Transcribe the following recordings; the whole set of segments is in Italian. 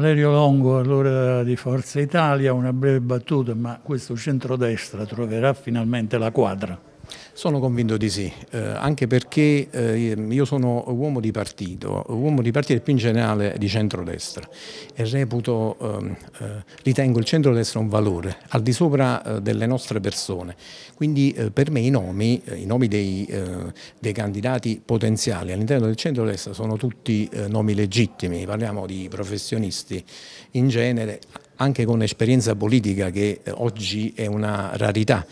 Valerio Longo, allora di Forza Italia, una breve battuta, ma questo centrodestra troverà finalmente la quadra. Sono convinto di sì, eh, anche perché eh, io sono uomo di partito, uomo di partito più in generale di centrodestra e reputo, ehm, eh, ritengo il centrodestra un valore al di sopra eh, delle nostre persone, quindi eh, per me i nomi, eh, i nomi dei, dei, candidati potenziali all'interno del centrodestra sono tutti nomi legittimi, parliamo di professionisti in genere anche con esperienza politica che oggi è una rarità.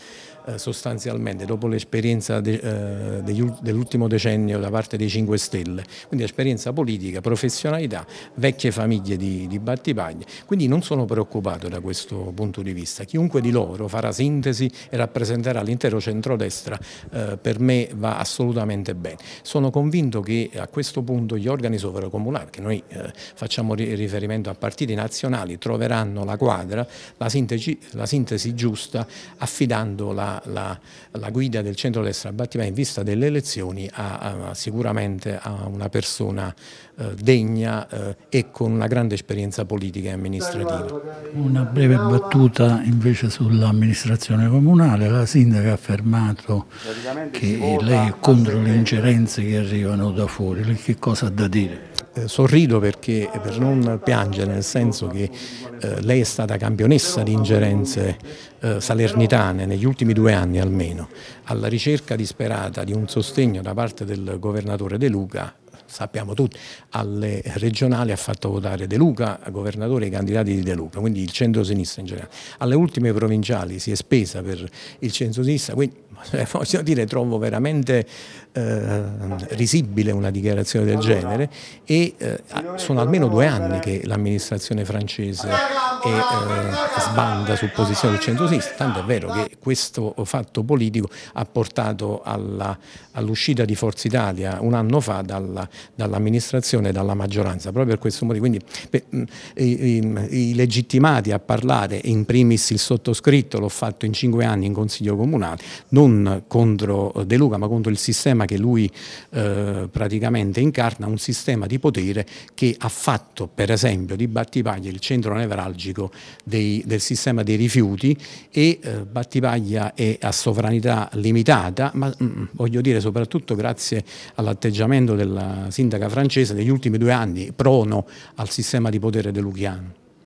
Eh, sostanzialmente dopo l'esperienza de, eh, dell'ultimo decennio da parte dei 5 Stelle, quindi esperienza politica, professionalità, vecchie famiglie di, di Battipaglia, quindi non sono preoccupato da questo punto di vista, chiunque di loro farà sintesi e rappresenterà l'intero centrodestra eh, per me va assolutamente bene. Sono convinto che a questo punto gli organi sovracomunali, che noi eh, facciamo riferimento a partiti nazionali, troveranno la quadra, la sintesi, la sintesi giusta affidando la la, la, guida del centro-destra Battiva in vista delle elezioni ha, ha, sicuramente ha una persona eh, degna eh, e con una grande esperienza politica e amministrativa. Una breve battuta invece sull'amministrazione comunale, la sindaca ha affermato che lei è contro le ingerenze che arrivano da fuori, lei che cosa ha da dire? Eh, sorrido perché per non piangere, nel senso che eh, lei è stata campionessa di ingerenze eh, salernitane negli ultimi due due anni almeno, alla ricerca disperata di un sostegno da parte del governatore De Luca sappiamo tutti, alle regionali ha fatto votare De Luca, governatore e candidati di De Luca, quindi il centro-sinistra in generale. Alle ultime provinciali si è spesa per il centro-sinistra, quindi voglio dire, trovo veramente eh, risibile una dichiarazione del genere e eh, sono almeno due anni che l'amministrazione francese è, eh, sbanda su posizione del centro-sinistra, tanto è vero che questo fatto politico ha portato all'uscita all di Forza Italia un anno fa dalla dall'amministrazione e dalla maggioranza, proprio per questo motivo. Quindi beh, mm, i, i, i, legittimati a parlare, in primis il sottoscritto, l'ho fatto in cinque anni in Consiglio Comunale, non contro eh, De Luca ma contro il sistema che lui eh, praticamente incarna, un sistema di potere che ha fatto per esempio di Battipaglia il centro nevralgico dei, del sistema dei rifiuti e eh, Battipaglia è a sovranità limitata, ma mh, mm, mm, voglio dire soprattutto grazie all'atteggiamento della sindaca francese negli ultimi due anni prono al sistema di potere de Luchiano.